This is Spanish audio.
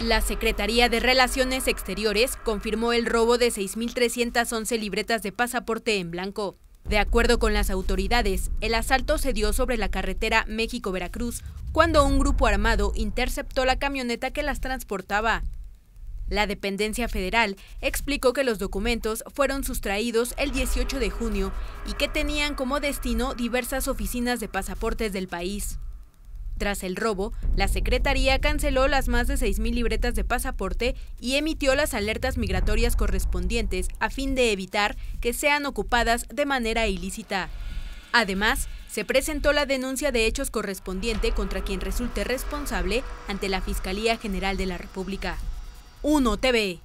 La Secretaría de Relaciones Exteriores confirmó el robo de 6.311 libretas de pasaporte en blanco. De acuerdo con las autoridades, el asalto se dio sobre la carretera México-Veracruz cuando un grupo armado interceptó la camioneta que las transportaba. La dependencia federal explicó que los documentos fueron sustraídos el 18 de junio y que tenían como destino diversas oficinas de pasaportes del país. Tras el robo, la Secretaría canceló las más de 6.000 libretas de pasaporte y emitió las alertas migratorias correspondientes a fin de evitar que sean ocupadas de manera ilícita. Además, se presentó la denuncia de hechos correspondiente contra quien resulte responsable ante la Fiscalía General de la República. 1 TV.